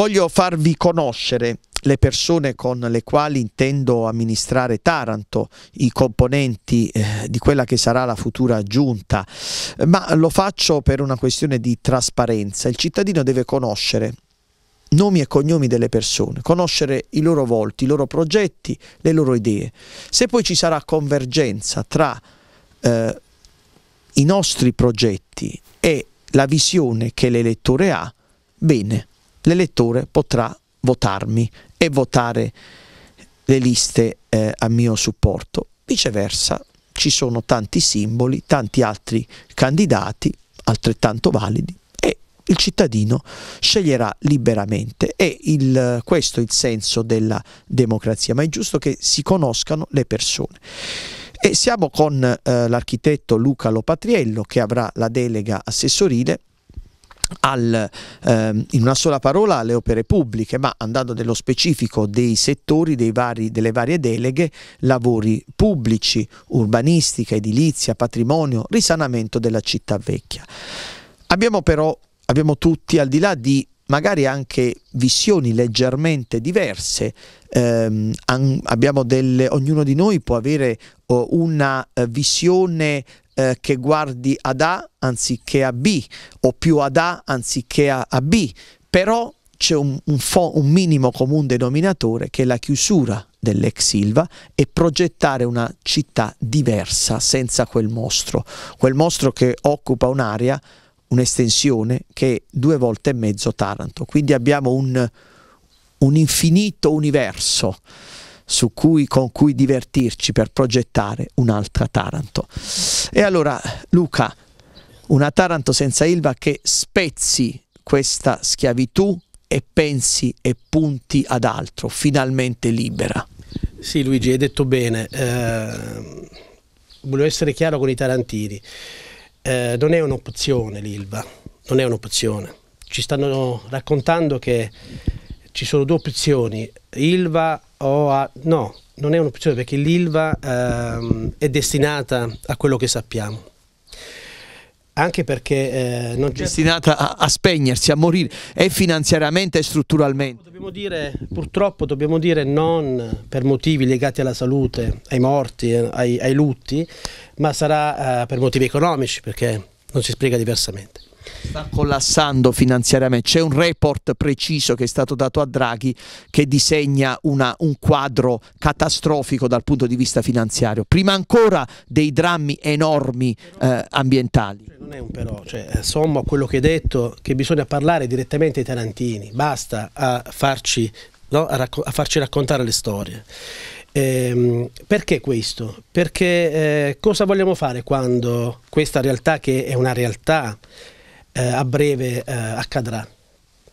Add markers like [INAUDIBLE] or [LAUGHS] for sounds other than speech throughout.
Voglio farvi conoscere le persone con le quali intendo amministrare Taranto, i componenti eh, di quella che sarà la futura giunta, ma lo faccio per una questione di trasparenza. Il cittadino deve conoscere nomi e cognomi delle persone, conoscere i loro volti, i loro progetti, le loro idee. Se poi ci sarà convergenza tra eh, i nostri progetti e la visione che l'elettore ha, bene l'elettore potrà votarmi e votare le liste eh, a mio supporto. Viceversa ci sono tanti simboli, tanti altri candidati altrettanto validi e il cittadino sceglierà liberamente. È il, questo è il senso della democrazia, ma è giusto che si conoscano le persone. E siamo con eh, l'architetto Luca Lopatriello che avrà la delega assessorile al, ehm, in una sola parola alle opere pubbliche, ma andando nello specifico dei settori, dei vari, delle varie deleghe, lavori pubblici, urbanistica, edilizia, patrimonio, risanamento della città vecchia. Abbiamo però, abbiamo tutti, al di là di magari anche visioni leggermente diverse. Eh, delle, ognuno di noi può avere una eh, visione eh, che guardi ad A anziché a B o più ad A anziché a, a B, però c'è un, un, fo, un minimo comune denominatore che è la chiusura dell'ex Silva e progettare una città diversa senza quel mostro, quel mostro che occupa un'area, un'estensione che è due volte e mezzo Taranto, quindi abbiamo un, un infinito universo su cui, con cui divertirci per progettare un'altra Taranto. E allora Luca, una Taranto senza Ilva che spezzi questa schiavitù e pensi e punti ad altro, finalmente libera. Sì Luigi, hai detto bene, eh, volevo essere chiaro con i tarantini, eh, non è un'opzione l'Ilva, non è un'opzione, ci stanno raccontando che ci sono due opzioni, Ilva o a... no, non è un'opzione perché l'ILVA ehm, è destinata a quello che sappiamo. Anche perché eh, non c'è... Destinata a, a, spegnersi, a morire, e finanziariamente e strutturalmente. Dobbiamo dire, purtroppo dobbiamo dire non per motivi legati alla salute, ai morti, eh, ai, ai lutti, ma sarà eh, per motivi economici perché non si spiega diversamente sta collassando finanziariamente. C'è un report preciso che è stato dato a Draghi che disegna una, un quadro catastrofico dal punto di vista finanziario, prima ancora dei drammi enormi eh, ambientali. Cioè, non è un però, cioè, eh, sommo a quello che hai detto che bisogna parlare direttamente ai tarantini, basta a farci, no, a racco a farci raccontare le storie. Eh, perché questo? Perché eh, cosa vogliamo fare quando questa realtà, che è una realtà eh, a breve eh, accadrà.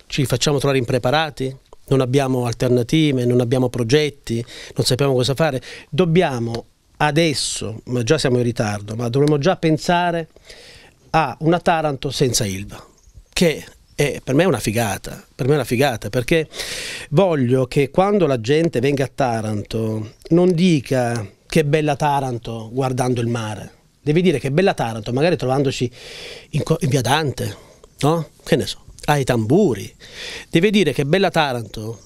Ci facciamo trovare impreparati? Non abbiamo alternative, non abbiamo progetti, non sappiamo cosa fare. Dobbiamo adesso, già siamo in ritardo, ma dovremmo già pensare a una Taranto senza Ilva, che e per me è una figata, per me è una figata perché voglio che quando la gente venga a Taranto non dica che bella Taranto guardando il mare, Devi dire che Bella Taranto, magari trovandoci in, in via Dante, no? Che ne so, ai tamburi. Devi dire che Bella Taranto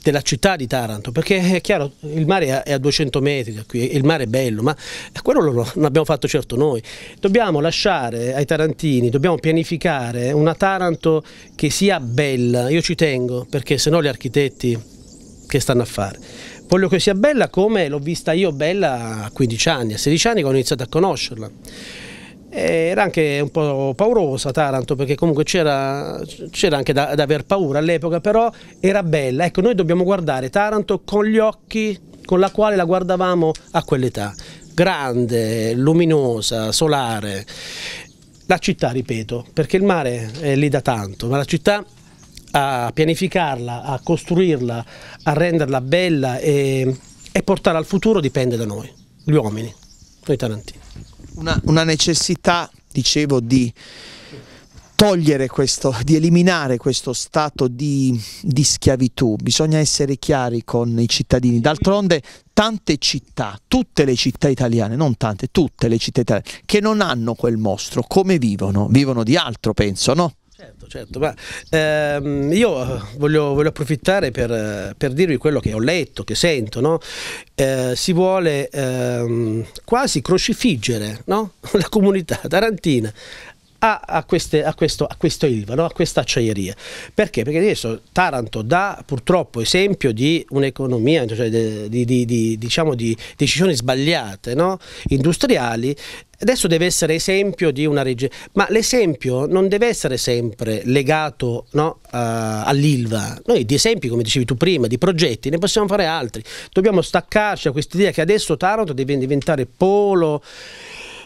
della città di Taranto, perché è chiaro, il mare è a 200 metri da qui, il mare è bello, ma quello non abbiamo fatto certo noi. Dobbiamo lasciare ai tarantini, dobbiamo pianificare una Taranto che sia bella, io ci tengo, perché se no gli architetti che stanno a fare? Voglio che sia bella come l'ho vista io bella a 15 anni, a 16 anni che ho iniziato a conoscerla. Era anche un po' paurosa Taranto perché comunque c'era anche da, da aver paura all'epoca, però era bella. Ecco, noi dobbiamo guardare Taranto con gli occhi con la quale la guardavamo a quell'età. Grande, luminosa, solare. La città, ripeto, perché il mare è lì da tanto, ma la città a pianificarla, a costruirla, a renderla bella e, e portarla al futuro dipende da noi, gli uomini, noi tarantini. Una, una necessità, dicevo, di togliere questo, di eliminare questo stato di, di schiavitù, bisogna essere chiari con i cittadini. D'altronde tante città, tutte le città italiane, non tante, tutte le città italiane, che non hanno quel mostro, come vivono? Vivono di altro, penso, no? Certo, certo, ma ehm, io voglio, voglio approfittare per, per, dirvi quello che ho letto, che sento, no? eh, si vuole ehm, quasi crocifiggere no? [LAUGHS] la comunità tarantina a, a, queste, a, questo, a questo ILVA, no? a questa acciaieria. Perché? Perché adesso Taranto dà purtroppo esempio di un'economia, cioè di, di, di, diciamo di decisioni sbagliate no? industriali Adesso deve essere esempio di una regione, ma l'esempio non deve essere sempre legato no, uh, all'ILVA. Noi di esempi, come dicevi tu prima, di progetti, ne possiamo fare altri. Dobbiamo staccarci a idea che adesso Taranto deve diventare polo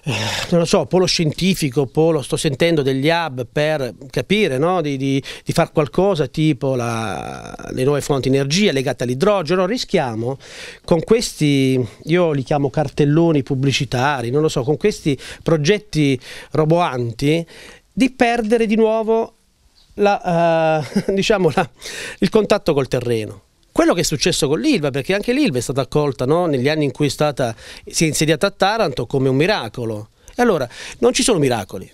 eh, non lo so, polo scientifico, polo, sto sentendo degli hub per capire no? di, di, di fare qualcosa tipo la, le nuove fonti di energia legate all'idrogeno, rischiamo con questi, io li chiamo cartelloni pubblicitari, non lo so, con questi progetti roboanti di perdere di nuovo la, uh, [LAUGHS] diciamo la, il contatto col terreno quello che è successo con l'Ilva, perché anche l'Ilva è stata accolta no? negli anni in cui è stata, si è insediata a Taranto come un miracolo. E allora, non ci sono miracoli.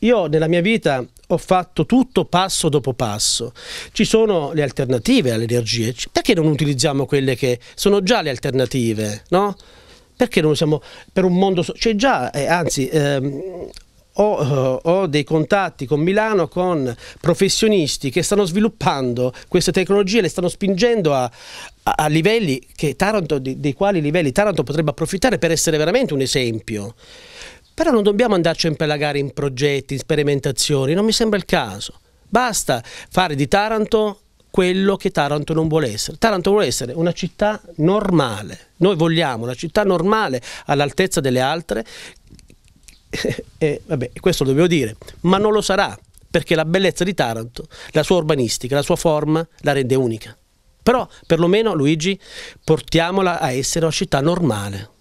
Io nella mia vita ho fatto tutto passo dopo passo. Ci sono le alternative alle energie. Perché non utilizziamo quelle che sono già le alternative, no? Perché non usiamo per un mondo... C'è cioè già, eh, anzi, ehm, ho, eh, ho, dei contatti con Milano con professionisti che stanno sviluppando queste tecnologie, le stanno spingendo a, a, a livelli Taranto, dei, dei quali livelli Taranto potrebbe approfittare per essere veramente un esempio. Però non dobbiamo andarci a impelagare in progetti, in sperimentazioni, non mi sembra il caso. Basta fare di Taranto quello che Taranto non vuole essere. Taranto vuole essere una città normale. Noi vogliamo una città normale all'altezza delle altre [LAUGHS] eh, vabbè, questo lo dobbiamo dire, ma non lo sarà, perché la bellezza di Taranto, la sua urbanistica, la sua forma la rende unica. Però perlomeno Luigi portiamola a essere una città normale.